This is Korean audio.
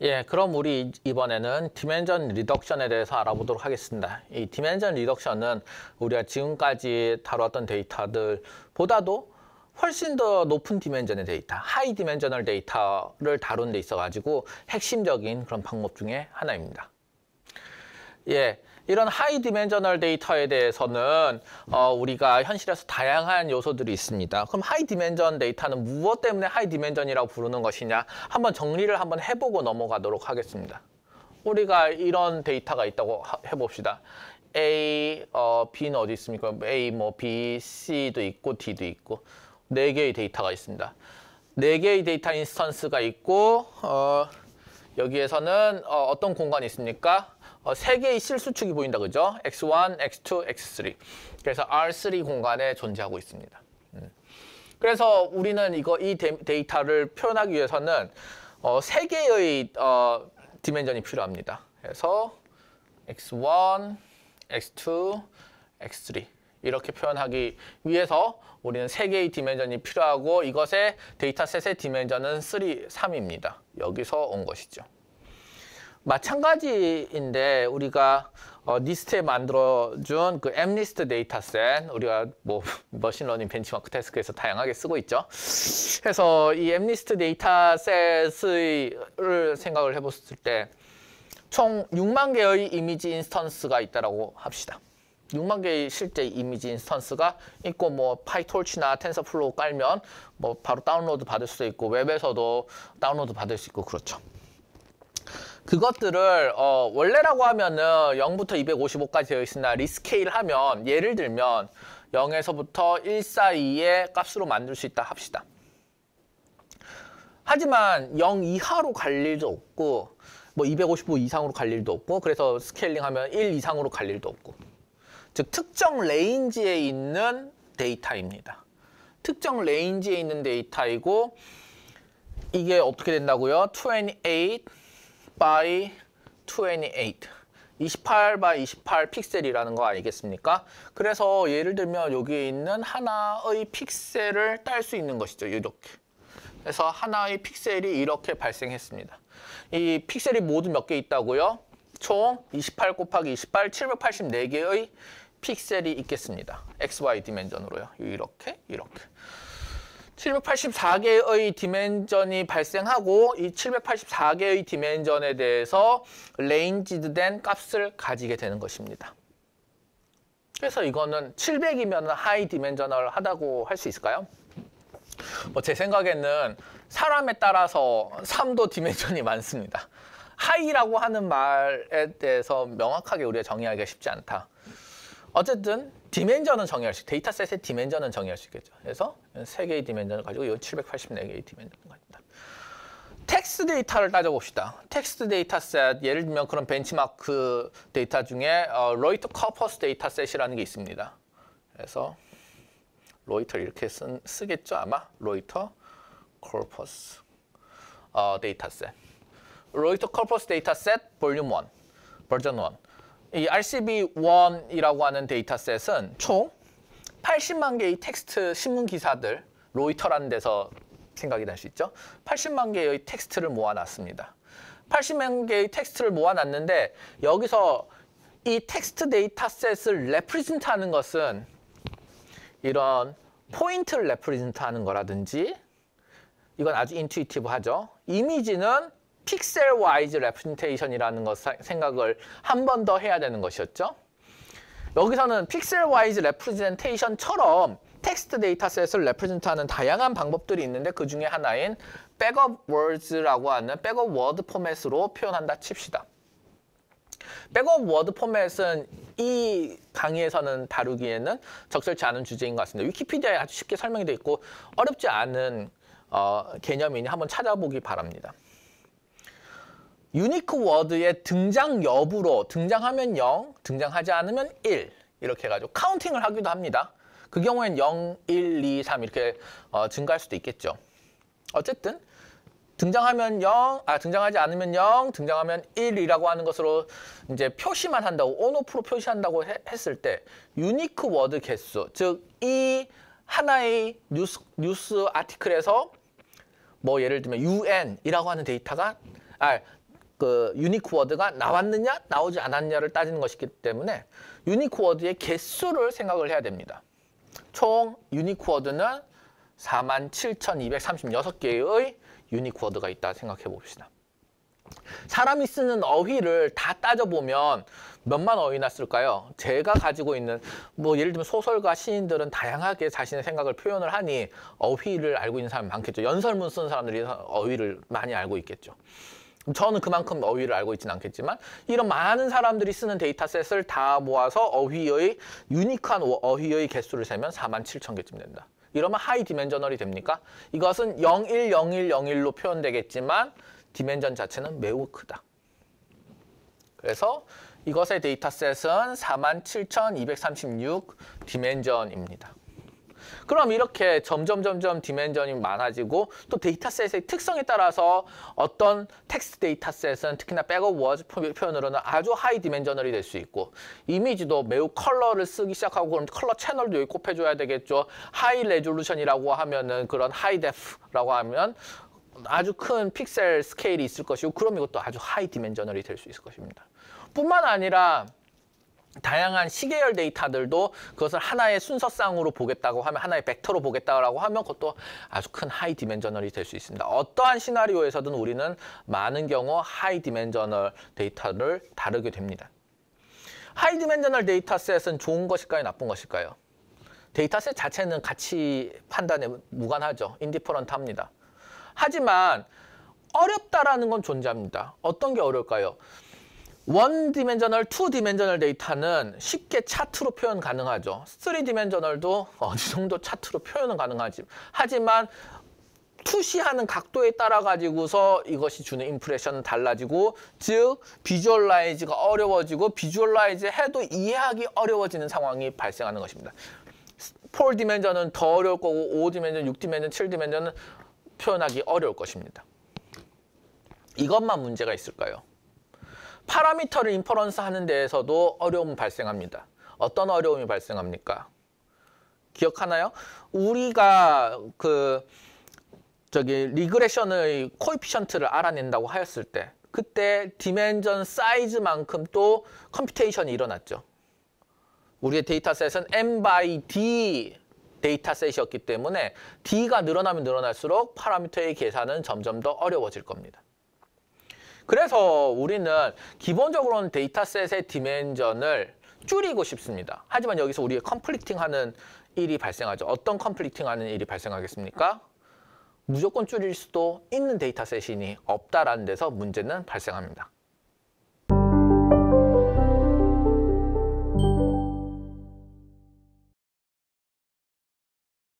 예, 그럼 우리 이번에는 디멘전 리덕션에 대해서 알아보도록 하겠습니다. 이 디멘전 리덕션은 우리가 지금까지 다뤘던 데이터들 보다도 훨씬 더 높은 디멘전의 데이터, 하이 디멘저널 데이터를 다룬 데 있어가지고 핵심적인 그런 방법 중에 하나입니다. 예, 이런 하이 디멘저널 데이터에 대해서는 어, 우리가 현실에서 다양한 요소들이 있습니다. 그럼 하이 디멘전 데이터는 무엇 때문에 하이 디멘전이라고 부르는 것이냐 한번 정리를 한번 해보고 넘어가도록 하겠습니다. 우리가 이런 데이터가 있다고 하, 해봅시다. A, 어, B는 어디 있습니까? A, 뭐 B, C도 있고 D도 있고 네 개의 데이터가 있습니다. 네 개의 데이터 인스턴스가 있고 어, 여기에서는 어, 어떤 공간이 있습니까? 어, 세개의 실수축이 보인다 그죠? x1, x2, x3. 그래서 R3 공간에 존재하고 있습니다. 음. 그래서 우리는 이거 이 데, 이터를 표현하기 위해서는 어, 개의 어, 디멘전이 필요합니다. 그래서 x1, x2, x3 이렇게 표현하기 위해서 우리는 3개의 디멘전이 필요하고 이것의 데이터셋의 디멘전은 3, 3입니다. 여기서 온 것이죠. 마찬가지인데 우리가 어, 니스트에 만들어준 그 엠리스트 데이터셋 우리가 뭐 머신러닝 벤치마크 테스크에서 다양하게 쓰고 있죠. 그래서 이 엠리스트 데이터셋을 생각을 해봤을 때 총 6만 개의 이미지 인스턴스가 있다라고 합시다. 6만 개의 실제 이미지 인스턴스가 있고 뭐 파이톨치나 텐서플로우 깔면 뭐 바로 다운로드 받을 수도 있고 웹에서도 다운로드 받을 수 있고 그렇죠. 그것들을 어, 원래라고 하면은 0부터 255까지 되어 있으나 리스케일 하면 예를 들면 0에서부터 1 사이의 값으로 만들 수 있다 합시다. 하지만 0 이하로 갈 일도 없고 뭐 255 이상으로 갈 일도 없고 그래서 스케일링 하면 1 이상으로 갈 일도 없고 즉 특정 레인지에 있는 데이터입니다. 특정 레인지에 있는 데이터이고 이게 어떻게 된다고요? 28 by 28 28 by 28 픽셀이라는 거 아니겠습니까? 그래서 예를 들면 여기에 있는 하나의 픽셀을 딸 수 있는 것이죠. 이렇게. 그래서 하나의 픽셀이 이렇게 발생했습니다. 이 픽셀이 모두 몇 개 있다고요? 총 28 곱하기 28, 784개의 픽셀이 있겠습니다. XY 디멘전으로요. 이렇게, 이렇게. 784개의 디멘전이 발생하고 이 784개의 디멘전에 대해서 레인지드된 값을 가지게 되는 것입니다. 그래서 이거는 700이면 하이 디멘저널 하다고 할 수 있을까요? 뭐제 생각에는 사람에 따라서 3도 디멘전이 많습니다. 하이라고 하는 말에 대해서 명확하게 우리가 정의하기가 쉽지 않다. 어쨌든 디멘전은 정의할 수, 데이터셋의 디멘전은 정의할 수 있겠죠. 그래서 세개의 디멘전을 가지고 이 784개의 디멘전을 가진다. 텍스트 데이터를 따져봅시다. 텍스트 데이터셋, 예를 들면 그런 벤치마크 데이터 중에 어, 로이터 커퍼스 데이터셋이라는 게 있습니다. 그래서 로이터 이렇게 쓴, 쓰겠죠 아마 로이터 콜퍼스 어, 데이터셋 로이터 콜퍼스 데이터셋 볼륨 1 버전 1이 RCB1이라고 하는 데이터셋은 총 80만 개의 텍스트 신문 기사들, 로이터라는 데서 생각이 날 수 있죠. 80만 개의 텍스트를 모아놨습니다. 80만 개의 텍스트를 모아놨는데 여기서 이 텍스트 데이터셋을 레프리젠트하는 것은 이런 포인트를 레프리젠트하는 거라든지 이건 아주 인투이티브하죠. 이미지는 픽셀 와이즈 레프젠테이션이라는 것 생각을 한 번 더 해야 되는 것이었죠. 여기서는 픽셀 와이즈 레프젠테이션처럼 텍스트 데이터셋을 레프젠트하는 다양한 방법들이 있는데 그 중에 하나인 백업 월즈라고 하는 백업 워드 포맷으로 표현한다 칩시다. 백업 워드 포맷은 이 강의에서는 다루기에는 적절치 않은 주제인 것 같습니다. 위키피디아에 아주 쉽게 설명이 되어 있고 어렵지 않은 어, 개념이니 한번 찾아보기 바랍니다. 유니크 워드의 등장 여부로 등장하면 0, 등장하지 않으면 1 이렇게 해가지고 카운팅을 하기도 합니다. 그 경우엔 0, 1, 2, 3 이렇게 어, 증가할 수도 있겠죠. 어쨌든 등장하면 0, 아 등장하지 않으면 0, 등장하면 1이라고 하는 것으로 이제 표시만 한다고 온오프로 표시한다고 해, 했을 때 유니크 워드 개수 즉 이 하나의 뉴스 뉴스 아티클에서 뭐 예를 들면 UN이라고 하는 데이터가 아그 유니크 워드가 나왔느냐 나오지 않았냐를 따지는 것이기 때문에 유니크 워드의 개수를 생각을 해야 됩니다. 총 유니크 워드는 47,236개의 유니크 워드가 있다 생각해 봅시다. 사람이 쓰는 어휘를 다 따져보면 몇만 어휘나 쓸까요? 제가 가지고 있는 뭐 예를 들면 소설가 시인들은 다양하게 자신의 생각을 표현을 하니 어휘를 알고 있는 사람이 많겠죠. 연설문 쓰는 사람들이 어휘를 많이 알고 있겠죠. 저는 그만큼 어휘를 알고 있지는 않겠지만 이런 많은 사람들이 쓰는 데이터셋을 다 모아서 어휘의 유니크한 어휘의 개수를 세면 4만 7천 개쯤 된다. 이러면 하이 디멘저널이 됩니까? 이것은 010101로 표현되겠지만 디멘전 자체는 매우 크다. 그래서 이것의 데이터셋은 47,236 디멘전입니다. 그럼 이렇게 점점 점점 디멘전이 많아지고 또 데이터셋의 특성에 따라서 어떤 텍스트 데이터셋은 특히나 백업 워즈 표현으로는 아주 하이 디멘저널이 될 수 있고 이미지도 매우 컬러를 쓰기 시작하고 그럼 컬러 채널도 여기 꼽혀줘야 되겠죠. 하이 레졸루션이라고 하면은 그런 하이 데프라고 하면 아주 큰 픽셀 스케일이 있을 것이고 그럼 이것도 아주 하이 디멘저널이 될 수 있을 것입니다. 뿐만 아니라 다양한 시계열 데이터들도 그것을 하나의 순서쌍으로 보겠다고 하면 하나의 벡터로 보겠다고 하면 그것도 아주 큰 하이 디멘저널이 될 수 있습니다. 어떠한 시나리오에서든 우리는 많은 경우 하이 디멘저널 데이터를 다루게 됩니다. 하이 디멘저널 데이터셋은 좋은 것일까요? 나쁜 것일까요? 데이터셋 자체는 가치 판단에 무관하죠. 인디퍼런트합니다. 하지만 어렵다라는 건 존재합니다. 어떤 게 어려울까요? 원 디멘저널, 투 디멘저널 데이터는 쉽게 차트로 표현 가능하죠. 쓰리 디멘저널도 어느 정도 차트로 표현은 가능하지. 하지만 투시하는 각도에 따라 가지고서 이것이 주는 임프레션은 달라지고 즉 비주얼라이즈가 어려워지고 비주얼라이즈 해도 이해하기 어려워지는 상황이 발생하는 것입니다. 4 디멘전은 더 어려울 거고 5 디멘전, 6 디멘전, 7 디멘전은 표현하기 어려울 것입니다. 이것만 문제가 있을까요? 파라미터를 인퍼런스 하는 데에서도 어려움이 발생합니다. 어떤 어려움이 발생합니까? 기억하나요? 우리가 그 저기 리그레션의 코이피션트를 알아낸다고 하였을 때 그때 디멘전 사이즈만큼 또 컴퓨테이션이 일어났죠. 우리의 데이터셋은 m by d 데이터셋이었기 때문에 d가 늘어나면 늘어날수록 파라미터의 계산은 점점 더 어려워질 겁니다. 그래서 우리는 기본적으로는 데이터셋의 디멘전을 줄이고 싶습니다. 하지만 여기서 우리의 컴플리팅하는 일이 발생하죠. 어떤 컴플리팅하는 일이 발생하겠습니까? 무조건 줄일 수도 있는 데이터셋이니 없다라는 데서 문제는 발생합니다.